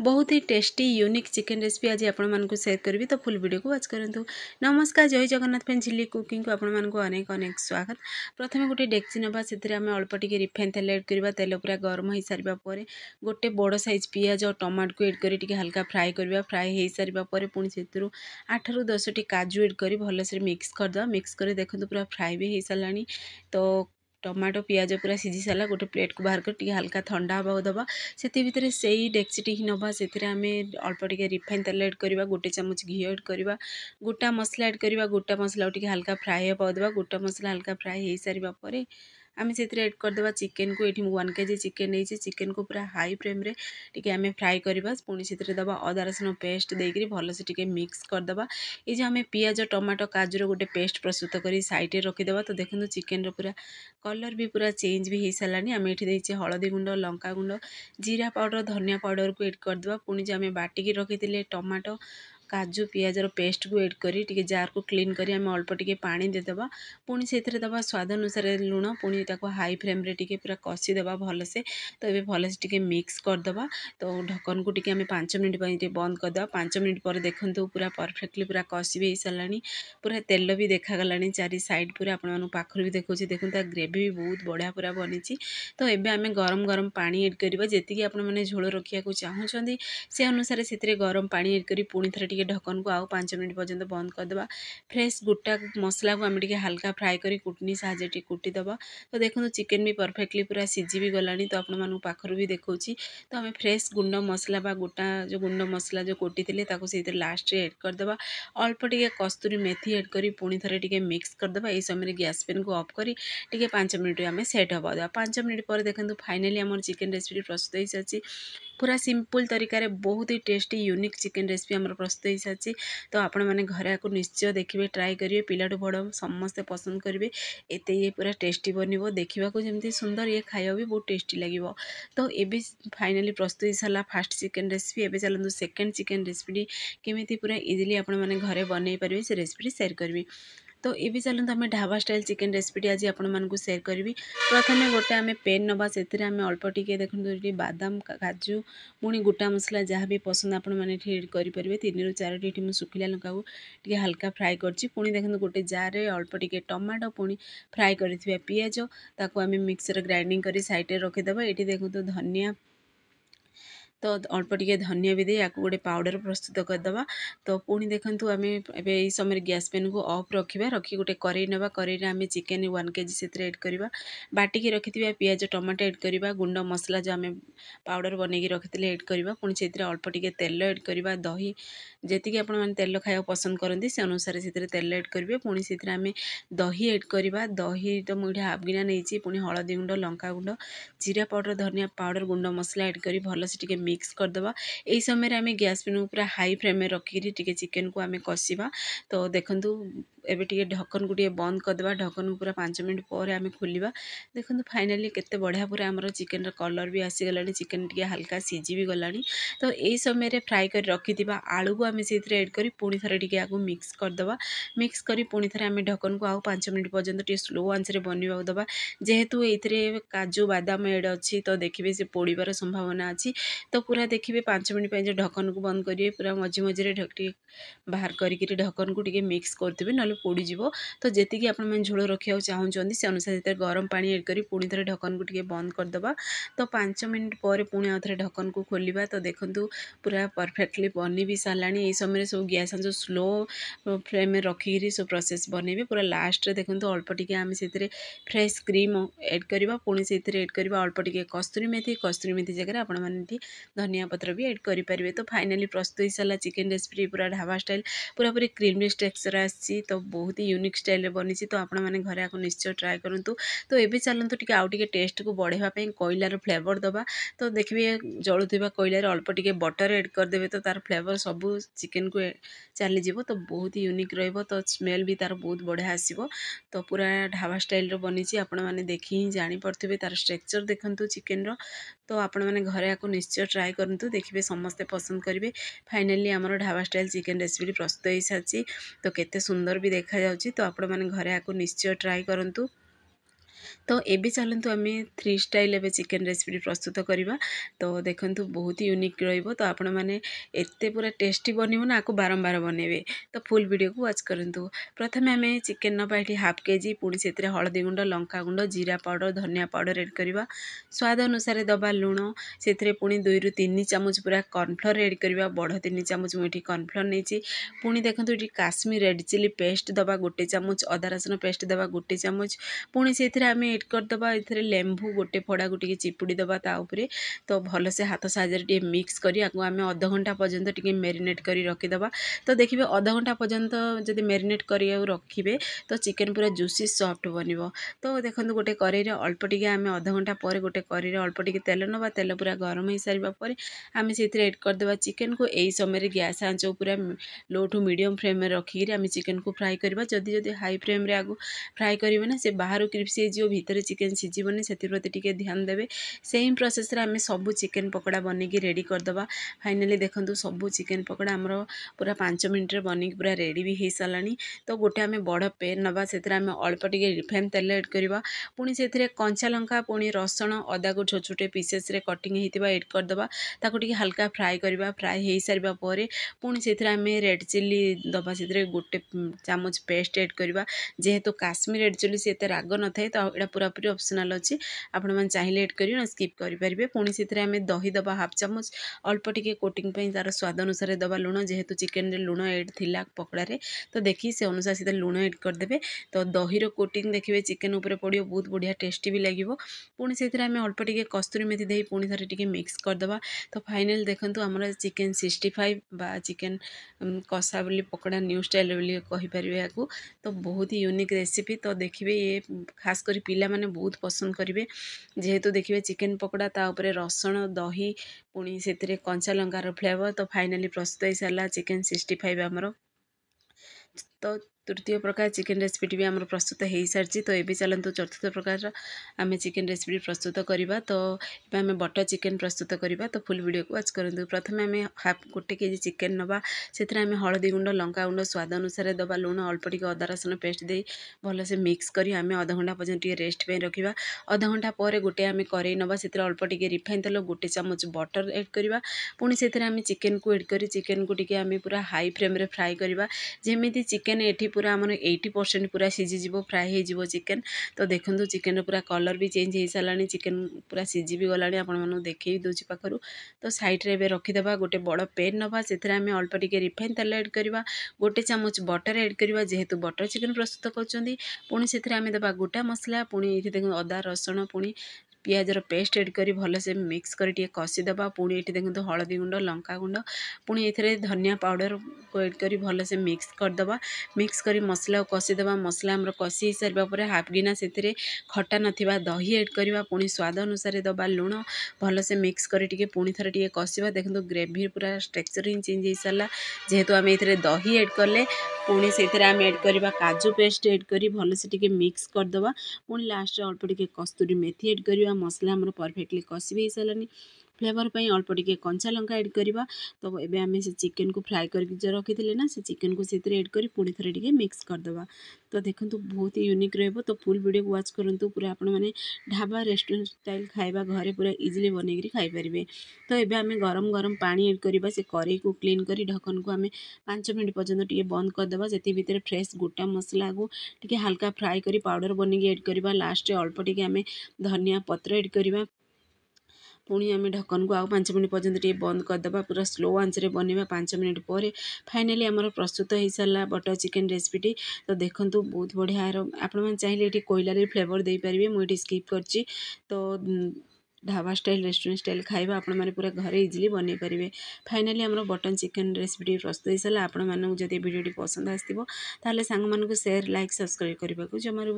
बहुत ही tasty unique chicken recipe आज ଆପଣମାନଙ୍କୁ ସେୟାର କରିବି ତ ଫୁଲ୍ ଭିଡ଼ିଓକୁ ୱାଚ୍ କରନ୍ତୁ ନମସ୍କାର ଜୟ ଜଗନ୍ନାଥ ପାଇଁ ଝିଲି କୁକିଂକୁ ଆପଣମାନଙ୍କୁ ଅନେକ ଅନେକ ସ୍ୱାଗତ ପ୍ରଥମେ ଗୋଟେ ଡେକ୍ଚି ନେବା ସେଥିରେ ଆମେ ଅଳ୍ପ ଟିକେ ରିଫାଇନ୍ ତେଲ ଏଡ଼୍ କରିବା ତେଲ ପୁରା ଗରମ ହୋଇସାରିବା ପରେ ଗୋଟେ ବଡ଼ ସାଇଜ୍ ପିଆଜ ଟମାଟୋକୁ ଏଡ଼୍ କରି ଟିକେ ହାଲକା ଫ୍ରାଏ କରିବା ଫ୍ରାଏ ହୋଇସାରିବା ପରେ ପୁଣି ସେଥିରୁ ଆଠରୁ ଦଶଟି କାଜୁ ଏଡ଼୍ କରି ଭଲସେ ମିକ୍ସ କରିଦେବା ମିକ୍ସ କରି ଦେଖନ୍ତୁ ପୁରା ଫ୍ରାଏ ବି ହୋଇସାରିଲାଣି ତ टमाटो पियाज पुरा सिजिसारा गए प्लेट को बाह्रको टिए हालका ठन्डा हावाको दबा डेक्ची नै अलप टे रिफाइन तेल एड गरेको गोटे चामच घी एड गर्दा गोटा मसला एड गरेको गोटा मसला हलका फ्राई हेर्नु दबा गोटा मसला हाका फ्राई है सिलाप आम से एड करदे चिकेन को ये वन के जी चिकेन नहीं चिकेन को पूरा हाई फ्लेम रे टी आम फ्राए करवा पुणी से दवा अदा रसुण पेस्ट देकर भलसे टी मिक्स करदे ये जो आम पिज टमाटो काजुर गोटे पेस्ट प्रस्तुत कर सैड्रे रखिदेवा तो देखो चिकेन पूरा कलर भी पूरा चेंज भी हो सारा आम ये हलदी गुंड लंका गुंड जीरा पाउडर धनिया पाउडर को एड करदे पुणी जो आम बाटिकी रखी टमाटो काजु पिजर पेस्ट को एड कर जार को क्लीन कर देवा स्वाद अनुसार लुण पुणी हाई फ्लेम टे पूरा कषिदे भलसे तो ये भलसे टे मिक्स करदे तो ढकन को पांच मिनिटे बंद करदे पांच मिनिट पर देखो पूरा परफेक्टली पूरा कषि भी सारा पूरा तेल भी देखागला चार सैड पूरा आपर भी देखा देखते ग्रेवी भी बहुत बढ़िया पूरा बनी तो ये आम गरम गरम पा एड करवा जी आप झोल रखा चाहूँ से अनुसार से गरम पा एड कर पुणी थे टी ढकन को आउ पांच मिनिट पर्यटन बंद करदे फ्रेश गोटा मसला को आम टे हाल्का फ्राए कर कुटनी साहय कुटीदेव तो देखो चिकेन भी परफेक्टली पूरा सीझी भी गला तो आपर भी देखा तो आम फ्रेश गुंड मसला गोटा जो गुंड मसला जो कोटी थे लास्ट एड करदे अल्प टी कस्तूरी मेथी एड कर पुणी थे टी मिक्स करदे ये समय गैस पेन को अफ कर पांच मिनिट आम सेट हाँ दे पांच मिनिट पर देखते फाइनाली आम चिकेन रेसीपी प्रस्तुत हो पूरा सिंपल तरीके बहुत ही टेस्टी यूनिक चिकेन रेसीपी आम प्रस्तुत ହୋଇସାରିଛି ତ ଆପଣମାନେ ଘରେ ଆକୁ ନିଶ୍ଚୟ ଦେଖିବେ ଟ୍ରାଏ କରିବେ ପିଲାଠୁ ବଡ଼ ସମସ୍ତେ ପସନ୍ଦ କରିବେ ଏତେ ଇଏ ପୁରା ଟେଷ୍ଟି ବନିବ ଦେଖିବାକୁ ଯେମିତି ସୁନ୍ଦର ଇଏ ଖାଇବା ବି ବହୁତ ଟେଷ୍ଟି ଲାଗିବ ତ ଏବେ ଫାଇନାଲି ପ୍ରସ୍ତୁତ ହେଇସାରିଲା ଫାଷ୍ଟ ଚିକେନ୍ ରେସିପି ଏବେ ଚାଲନ୍ତୁ ସେକେଣ୍ଡ ଚିକେନ୍ ରେସିପିଟି କେମିତି ପୁରା ଇଜିଲି ଆପଣମାନେ ଘରେ ବନେଇ ପାରିବେ ସେ ରେସିପିଟି ସେୟାର କରିବି तो ଏବେ ଚାଲନ୍ତୁ ଆମେ ଢାବା ଷ୍ଟାଇଲ୍ ଚିକେନ୍ ରେସିପିଟି ଆଜି ଆପଣମାନଙ୍କୁ ସେୟାର କରିବି ପ୍ରଥମେ ଗୋଟେ ଆମେ ପେନ୍ ନେବା ସେଥିରେ ଆମେ ଅଳ୍ପ ଟିକେ ଦେଖନ୍ତୁ ଏଠି ବାଦାମ କାଜୁ ପୁଣି ଗୋଟା ମସଲା ଯାହା ବି ପସନ୍ଦ ଆପଣମାନେ ଏଠି କରିପାରିବେ ତିନିରୁ ଚାରୋଟି ଏଠି ମୁଁ ଶୁଖିଲା ଲଙ୍କାକୁ ଟିକେ ହାଲକା ଫ୍ରାଏ କରିଛି ପୁଣି ଦେଖନ୍ତୁ ଗୋଟେ ଜାର୍ରେ ଅଳ୍ପ ଟିକେ ଟମାଟୋ ପୁଣି ଫ୍ରାଏ କରିଥିବା ପିଆଜ ତାକୁ ଆମେ ମିକ୍ସର ଗ୍ରାଇଣ୍ଡିଂ କରି ସାଇଡ଼୍ରେ ରଖିଦେବା ଏଠି ଦେଖନ୍ତୁ ଧନିଆ तो अल्प टिके धनिया भी दे या गोटे पाउडर प्रस्तुत करदे तो पुणी देखूँ आम ए समय गैस पैन को अफ रखा रखी गोटे कई ना कई आम चिकेन वन के जी से एड करवा बाटिक रखि पिज टमाटो एड करवा गुंड मसला जो आम पाउडर बनई रखी एड करवा पुणी से अल्प टिके तेल एड करवा दही जी आप तेल खाया पसंद करती से अनुसार से तेल एड करेंगे पुणी से आम दही एड करवा दही तो मुझे हाफ गिना नहीं हलदी गुंड लंका गुंड जीरा पाउडर धनिया पाउडर गुंड मसला एड कर भलसे मिक्स ମିକ୍ସ କରିଦେବା ଏହି ସମୟରେ ଆମେ ଗ୍ୟାସ୍ ଫ୍ଲେମ୍ ପୁରା ହାଇ ଫ୍ଲେମ୍ରେ ରଖିକିରି ଟିକେ ଚିକେନ୍କୁ ଆମେ କଷିବା ତ ଦେଖନ୍ତୁ ଏବେ ଟିକେ ଢକନକୁ ଟିକେ ବନ୍ଦ କରିଦେବା ଢକନକୁ ପୁରା ପାଞ୍ଚ ମିନିଟ୍ ପରେ ଆମେ ଖୋଲିବା ଦେଖନ୍ତୁ ଫାଇନାଲି କେତେ ବଢ଼ିଆ ପୁରା ଆମର ଚିକେନର କଲର୍ ବି ଆସିଗଲାଣି ଚିକେନ ଟିକେ ହାଲକା ସିଝି ବି ଗଲାଣି ତ ଏଇ ସମୟରେ ଫ୍ରାଏ କରି ରଖିଥିବା ଆଳୁକୁ ଆମେ ସେଇଥିରେ ଏଡ଼୍ କରି ପୁଣି ଥରେ ଟିକେ ଆକୁ ମିକ୍ସ କରିଦେବା ମିକ୍ସ କରି ପୁଣି ଥରେ ଆମେ ଢକନକୁ ଆଉ ପାଞ୍ଚ ମିନିଟ୍ ପର୍ଯ୍ୟନ୍ତ ଟିକେ ସ୍ଲୋ ଆଞ୍ଚରେ ବନିବାକୁ ଦେବା ଯେହେତୁ ଏଇଥିରେ କାଜୁ ବାଦାମ ଏଡ଼୍ ଅଛି ତ ଦେଖିବେ ସେ ପୋଡ଼ିବାର ସମ୍ଭାବନା ଅଛି ତ ପୁରା ଦେଖିବେ ପାଞ୍ଚ ମିନିଟ୍ ପାଇଁ ଯେ ଢକନକୁ ବନ୍ଦ କରିବେ ପୁରା ମଝି ମଝିରେ ଟିକେ ବାହାର କରିକିରି ଢକନକୁ ଟିକେ ମିକ୍ସ କରିଦେବେ ନହେଲେ ନହେଲେ ପୋଡ଼ିଯିବ ତ ଯେତିକି ଆପଣମାନେ ଝୋଳ ରଖିବାକୁ ଚାହୁଁଛନ୍ତି ସେ ଅନୁସାରେ ସେଥିରେ ଗରମ ପାଣି ଏଡ଼୍ କରି ପୁଣି ଥରେ ଢକନକୁ ଟିକେ ବନ୍ଦ କରିଦେବା ତ ପାଞ୍ଚ ମିନିଟ୍ ପରେ ପୁଣି ଆଉ ଥରେ ଢକନକୁ ଖୋଲିବା ତ ଦେଖନ୍ତୁ ପୁରା ପରଫେକ୍ଟଲି ବନି ବି ସାରିଲାଣି ଏହି ସମୟରେ ସବୁ ଗ୍ୟାସ୍ ଯେଉଁ ସ୍ଲୋ ଫ୍ଲେମ୍ରେ ରଖିକିରି ସବୁ ପ୍ରୋସେସ୍ ବନେଇବେ ପୁରା ଲାଷ୍ଟରେ ଦେଖନ୍ତୁ ଅଳ୍ପ ଟିକେ ଆମେ ସେଥିରେ ଫ୍ରେଶ୍ କ୍ରିମ୍ ଏଡ଼୍ କରିବା ପୁଣି ସେଥିରେ ଏଡ଼୍ କରିବା ଅଳ୍ପ ଟିକେ କସ୍ତୁରୀ ମେଥି କସ୍ତୁରୀ ମେଥି ଜାଗାରେ ଆପଣମାନେ ଏଠି ଧନିଆ ପତ୍ର ବି ଏଡ଼୍ କରିପାରିବେ ତ ଫାଇନାଲି ପ୍ରସ୍ତୁତ ହେଇସାରିଲା ଚିକେନ୍ ରେସିପି ପୁରା ଢାବା ଷ୍ଟାଇଲ୍ ପୁରାପୁରି କ୍ରିମ୍ ଟେକ୍ସଚର୍ ଆସିଛି ତ ବହୁତ ହି ୟୁନିକ୍ ଷ୍ଟାଇଲ୍ରେ ବନିଛି ତ ଆପଣମାନେ ଘରେ ଆକୁ ନିଶ୍ଚୟ ଟ୍ରାଏ କରନ୍ତୁ ତ ଏବେ ଚାଲନ୍ତୁ ଟିକେ ଆଉ ଟିକେ ଟେଷ୍ଟକୁ ବଢ଼େଇବା ପାଇଁ କଇଲାର ଫ୍ଲେଭର୍ ଦେବା ତ ଦେଖିବେ ଜଳୁଥିବା କଇଲାରେ ଅଳ୍ପ ଟିକେ ବଟର୍ ଏଡ଼୍ କରିଦେବେ ତ ତାର ଫ୍ଲେଭର୍ ସବୁ ଚିକେନ୍କୁ ଚାଲିଯିବ ତ ବହୁତ ୟୁନିକ୍ ରହିବ ତ ସ୍ମେଲ୍ ବି ତାର ବହୁତ ବଢ଼ିଆ ଆସିବ ତ ପୁରା ଢାବା ଷ୍ଟାଇଲ୍ର ବନିଛି ଆପଣମାନେ ଦେଖି ହିଁ ଜାଣିପାରୁଥିବେ ତାର ଷ୍ଟ୍ରକ୍ଚର୍ ଦେଖନ୍ତୁ ଚିକେନ୍ର ତ ଆପଣମାନେ ଘରେ ଆକୁ ନିଶ୍ଚୟ ଟ୍ରାଏ କରନ୍ତୁ ଦେଖିବେ ସମସ୍ତେ ପସନ୍ଦ କରିବେ ଫାଇନାଲି ଆମର ଢାବା ଷ୍ଟାଇଲ୍ ଚିକେନ୍ ରେସିପିଟି ପ୍ରସ୍ତୁତ ହେଇସାରିଛି ତ କେତେ ସୁନ୍ଦର ବି ଦେଖାଯାଉଛି ତ ଆପଣମାନେ ଘରେ ଆକୁ ନିଶ୍ଚୟ ଟ୍ରାଏ କରନ୍ତୁ ତ ଏବେ ଚାଲନ୍ତୁ ଆମେ ଥ୍ରୀ ଷ୍ଟାଇଲ୍ ଏବେ ଚିକେନ୍ ରେସିପି ପ୍ରସ୍ତୁତ କରିବା ତ ଦେଖନ୍ତୁ ବହୁତ ୟୁନିକ୍ ରହିବ ତ ଆପଣମାନେ ଏତେ ପୁରା ଟେଷ୍ଟି ବନିବ ନା ଆକୁ ବାରମ୍ବାର ବନେଇବେ ତ ଫୁଲ୍ ଭିଡ଼ିଓକୁ ୱାଚ୍ କରନ୍ତୁ ପ୍ରଥମେ ଆମେ ଚିକେନ୍ ନେବା ଏଠି ହାଫ୍ କେଜି ପୁଣି ସେଥିରେ ହଳଦୀ ଗୁଣ୍ଡ ଲଙ୍କା ଗୁଣ୍ଡ ଜିରା ପାଉଡ଼ର ଧନିଆ ପାଉଡ଼ର ଏଡ଼୍ କରିବା ସ୍ୱାଦ ଅନୁସାରେ ଦେବା ଲୁଣ ସେଥିରେ ପୁଣି ଦୁଇରୁ ତିନି ଚାମଚ ପୁରା କର୍ଣ୍ଣଫ୍ଲୋର ଏଡ଼୍ କରିବା ବଡ଼ ତିନି ଚାମଚ ମୁଁ ଏଠି କର୍ଣ୍ଣଫ୍ଲୋର ନେଇଛି ପୁଣି ଦେଖନ୍ତୁ ଏଠି କାଶ୍ମୀର ରେଡ଼୍ ଚିଲି ପେଷ୍ଟ ଦେବା ଗୋଟେ ଚାମଚ ଅଦା ରସୁଣ ପେଷ୍ଟ ଦେବା ଗୋଟେ ଚାମଚ ପୁଣି ସେଥିରେ ଆମେ ଏଡ୍ କରିଦେବା ଏଥିରେ ଲେମ୍ବୁ ଗୋଟେ ଫଡ଼ାକୁ ଟିକେ ଚିପୁଡ଼ି ଦେବା ତା ଉପରେ ତ ଭଲସେ ହାତ ସାହାଯ୍ୟରେ ଟିକେ ମିକ୍ସ କରି ଆକୁ ଆମେ ଅଧଘଣ୍ଟା ପର୍ଯ୍ୟନ୍ତ ଟିକେ ମ୍ୟାରିନେଟ୍ କରି ରଖିଦେବା ତ ଦେଖିବେ ଅଧଘଣ୍ଟା ପର୍ଯ୍ୟନ୍ତ ଯଦି ମ୍ୟାରିନେଟ୍ କରିବାକୁ ରଖିବେ ତ ଚିକେନ୍ ପୁରା ଜୁସି ସଫ୍ଟ ବନିବ ତ ଦେଖନ୍ତୁ ଗୋଟେ କରେଇରେ ଅଳ୍ପ ଟିକେ ଆମେ ଅଧଘଣ୍ଟା ପରେ ଗୋଟେ କରେଇରେ ଅଳ୍ପ ଟିକେ ତେଲ ନେବା ତେଲ ପୁରା ଗରମ ହୋଇସାରିବା ପରେ ଆମେ ସେଥିରେ ଏଡ୍ କରିଦେବା ଚିକେନ୍କୁ ଏହି ସମୟରେ ଗ୍ୟାସ୍ ଆଞ୍ଚ ଉପରେ ଲୋ ଟୁ ମିଡ଼ିୟମ୍ ଫ୍ଲେମ୍ରେ ରଖିକିରି ଆମେ ଚିକେନ୍କୁ ଫ୍ରାଏ କରିବା ଯଦି ଯଦି ହାଇ ଫ୍ଲେମ୍ରେ ଆଗକୁ ଫ୍ରାଏ କରିବେ ନା ସେ ବାହାରୁ କ୍ରିପ୍ସ ହେଇଯିବ ସିଝିବ ଭିତରେ ଚିକେନ୍ ସିଝିବନି ସେଥିପ୍ରତି ଟିକେ ଧ୍ୟାନ ଦେବେ ସେମ୍ ପ୍ରୋସେସ୍ରେ ଆମେ ସବୁ ଚିକେନ୍ ପକୋଡ଼ା ବନେଇକି ରେଡ଼ି କରିଦେବା ଫାଇନାଲି ଦେଖନ୍ତୁ ସବୁ ଚିକେନ୍ ପକୋଡ଼ା ଆମର ପୁରା ପାଞ୍ଚ ମିନିଟ୍ରେ ବନେଇକି ପୁରା ରେଡ଼ି ବି ହୋଇସାରିଲାଣି ତ ଗୋଟେ ଆମେ ବଡ଼ ପେନ୍ ନେବା ସେଥିରେ ଆମେ ଅଳ୍ପ ଟିକେ ରିଫାଇନ୍ ତେଲ ଏଡ଼୍ କରିବା ପୁଣି ସେଥିରେ କଞ୍ଚା ଲଙ୍କା ପୁଣି ରସୁଣ ଅଦାକୁ ଛୋଟ ଛୋଟ ପିସେସ୍ରେ କଟିଂ ହୋଇଥିବା ଏଡ଼୍ କରିଦେବା ତାକୁ ଟିକେ ହାଲକା ଫ୍ରାଏ କରିବା ଫ୍ରାଏ ହୋଇସାରିବା ପରେ ପୁଣି ସେଥିରେ ଆମେ ରେଡ଼୍ ଚିଲି ଦେବା ସେଥିରେ ଗୋଟେ ଚାମଚ ପେଷ୍ଟ ଏଡ଼୍ କରିବା ଯେହେତୁ କାଶ୍ମୀର ରେଡ଼୍ ଚିଲି ସେ ଏତେ ରାଗ ନଥାଏ ତ यहाँ पूरा पूरी अप्सनाल अच्छे आपण चाहिए एड कर स्कीप करेंगे पुणी से आम दही दबा हाफ चामच अल्प टिके कोटिंग तार स्वाद अनुसार दबा लुण जेहतु चिकेन में लुण एड थ पकड़े तो देखिए से अनुसार सीधे लुण एड करदे तो दही कोटिंग देखिए चिकेन पड़ो बहुत बढ़िया टेस्ट भी लगे पुणी से आम अल्प टिके कस्तूरी मेथी दे पुणी थे टी मिक्स करदे तो फाइनाल देखो आम चिकेन सिक्सटी फाइव बा चिकेन कसा बोली पकड़ा न्यू स्टाइल बोली कहीपर या तो बहुत ही यूनिक रेसीपी तो देखिए ये खास कर କରି ପିଲାମାନେ ବହୁତ ପସନ୍ଦ କରିବେ ଯେହେତୁ ଦେଖିବେ ଚିକେନ୍ ପକୋଡ଼ା ତା ଉପରେ ରସୁଣ ଦହି ପୁଣି ସେଥିରେ କଞ୍ଚା ଲଙ୍କାର ଫ୍ଲେଭର୍ ତ ଫାଇନାଲି ପ୍ରସ୍ତୁତ ହେଇସାରିଲା ଚିକେନ୍ ସିକ୍ସଟି ଫାଇଭ୍ ଆମର ତ তৃতীয় প্রকার চিকেন রেসিপিটি ବି ଆମର ପ୍ରସ୍ତୁତ ହୋଇସାରିଛି ତ ଏବେ ଚାଲନ୍ତୁ ଚତୁର୍ଥ ପ୍ରକାରର ଆମେ ଚିକେନ୍ ରେସିପି ପ୍ରସ୍ତୁତ କରିବା ତ ଏବେ ଆମେ ବଟର ଚିକେନ୍ ପ୍ରସ୍ତୁତ କରିବା ତ ଫୁଲ୍ ଭିଡ଼ିଓକୁ ୱାଚ୍ କରନ୍ତୁ ପ୍ରଥମେ ଆମେ ହାଫ୍ ଗୋଟେ କେଜି ଚିକେନ୍ ନେବା ସେଥିରେ ଆମେ ହଳଦୀ ଗୁଣ୍ଡ ଲଙ୍କା ଗୁଣ୍ଡ ସ୍ୱାଦ ଅନୁସାରେ ଦେବା ଲୁଣ ଅଳ୍ପ ଟିକେ ଅଦା ରସୁଣ ପେଷ୍ଟ ଦେଇ ଭଲସେ ମିକ୍ସ କରି ଆମେ ଅଧଘଣ୍ଟା ପର୍ଯ୍ୟନ୍ତ ଟିକେ ରେଷ୍ଟ ପାଇଁ ରଖିବା ଅଧଘଣ୍ଟା ପରେ ଗୋଟେ ଆମେ କରେଇ ନେବା ସେଥିରେ ଅଳ୍ପ ଟିକେ ରିଫାଇନ୍ ତେଲ ଗୋଟେ ଚାମଚ ବଟର ଏଡ଼୍ କରିବା ପୁଣି ସେଥିରେ ଆମେ ଚିକେନ୍କୁ ଏଡ଼୍ କରି ଚିକେନ୍କୁ ଟିକେ ଆମେ ପୁରା ହାଇ ଫ୍ଲେମ୍ରେ ଫ୍ରାଏ କରିବା ଯେମିତି ଚିକେନ୍ ଏଠି ପୁରା ଆମର ଏଇଟି ପରସେଣ୍ଟ ପୁରା ସିଝିଯିବ ଫ୍ରାଏ ହେଇଯିବ ଚିକେନ୍ ତ ଦେଖନ୍ତୁ ଚିକେନ୍ର ପୁରା କଲର୍ ବି ଚେଞ୍ଜ ହେଇସାରିଲାଣି ଚିକେନ୍ ପୁରା ସିଝି ବି ଗଲାଣି ଆପଣମାନଙ୍କୁ ଦେଖେଇ ଦେଉଛି ପାଖରୁ ତ ସାଇଡ଼୍ରେ ଏବେ ରଖିଦେବା ଗୋଟେ ବଡ଼ ପେନ୍ ନେବା ସେଥିରେ ଆମେ ଅଳ୍ପ ଟିକେ ରିଫାଇନ୍ ତେଲ ଏଡ଼୍ କରିବା ଗୋଟେ ଚାମଚ ବଟର୍ ଏଡ଼୍ କରିବା ଯେହେତୁ ବଟର୍ ଚିକେନ୍ ପ୍ରସ୍ତୁତ କରୁଛନ୍ତି ପୁଣି ସେଥିରେ ଆମେ ଦେବା ଗୋଟା ମସଲା ପୁଣି ଏଇଠି ଦେଖନ୍ତୁ ଅଦା ରସୁଣ ପୁଣି ପିଆଜର ପେଷ୍ଟ ଏଡ଼୍ କରି ଭଲସେ ମିକ୍ସ କରି ଟିକେ କଷିଦେବା ପୁଣି ଏଠି ଦେଖନ୍ତୁ ହଳଦୀ ଗୁଣ୍ଡ ଲଙ୍କା ଗୁଣ୍ଡ ପୁଣି ଏଥିରେ ଧନିଆ ପାଉଡ଼ରକୁ ଏଡ଼୍ କରି ଭଲସେ ମିକ୍ସ କରିଦେବା ମିକ୍ସ କରି ମସଲାକୁ କଷିଦେବା ମସଲା ଆମର କଷି ହେଇସାରିବା ପରେ ହାଫ୍ ଗିନା ସେଥିରେ ଖଟା ନଥିବା ଦହି ଏଡ଼୍ କରିବା ପୁଣି ସ୍ୱାଦ ଅନୁସାରେ ଦେବା ଲୁଣ ଭଲସେ ମିକ୍ସ କରି ଟିକେ ପୁଣି ଥରେ ଟିକେ କଷିବା ଦେଖନ୍ତୁ ଗ୍ରେଭି ପୁରା ଷ୍ଟ୍ରକ୍ଚରିଂ ଚେଞ୍ଜ ହେଇସାରିଲା ଯେହେତୁ ଆମେ ଏଥିରେ ଦହି ଏଡ଼୍ କଲେ पुनि से आम एड करवा काजू पेस्ट एड कर भलसे मिक्स करदे पुणी लास्ट अल्प टी कस्तूरी मेथी एड करवा मसला आम परफेक्टली कषि भी सारे फ्लेवर पर अल्प टिके कंचा लंका एड करवा तो ये आम से चिकेन को फ्राए कर रखी ना से चिकेन को एड कर पुणी थे मिक्स करदे तो देखो बहुत ही यूनिक रोज तो फुल भिड को वाच करूँ पूरा आप ढाबा रेस्टोरेंट स्टाइल खाइबा घर पूरा इजिली बनकर खाई तो ये आम गरम गरम पा एड करवा से कई को क्लीन कर ढकन को आम पांच मिनिट पर्यटन टी बंद करदे से फ्रेश गोटा मसला को टी हाल्का फ्राए कर पाउडर बनई एड करवा लास्ट अल्प टिके आम धनिया पत्र एड करवा ପୁଣି ଆମେ ଢାକନକୁ ଆଉ ପାଞ୍ଚ ମିନିଟ୍ ପର୍ଯ୍ୟନ୍ତ ଟିକେ ବନ୍ଦ କରିଦେବା ପୁରା ସ୍ଲୋ ଆଞ୍ଚରେ ବନେଇବା ପାଞ୍ଚ ମିନିଟ୍ ପରେ ଫାଇନାଲି ଆମର ପ୍ରସ୍ତୁତ ହେଇସାରିଲା ବଟର ଚିକେନ୍ ରେସିପିଟି ତ ଦେଖନ୍ତୁ ବହୁତ ବଢ଼ିଆ ଆପଣମାନେ ଚାହିଁଲେ ଏଠି କୋଇଲାରେ ଫ୍ଲେଭର୍ ଦେଇପାରିବେ ମୁଁ ଏଠି ସ୍କିପ୍ କରିଛି ତ ଢାବା ଷ୍ଟାଇଲ୍ ରେଷ୍ଟୁରାଣ୍ଟ ଷ୍ଟାଇଲ୍ ଖାଇବା ଆପଣମାନେ ପୁରା ଘରେ ଇଜିଲି ବନେଇ ପାରିବେ ଫାଇନାଲି ଆମର ବଟନ୍ ଚିକେନ୍ ରେସିପିଟି ପ୍ରସ୍ତୁତ ହୋଇସାରିଲା ଆପଣମାନଙ୍କୁ ଯଦି ଭିଡ଼ିଓଟି ପସନ୍ଦ ଆସିଥିବ ତାହେଲେ ସାଙ୍ଗମାନଙ୍କୁ ସେୟାର ଲାଇକ୍ ସବସ୍କ୍ରାଇବ୍ କରିବାକୁ ଜମାରୁ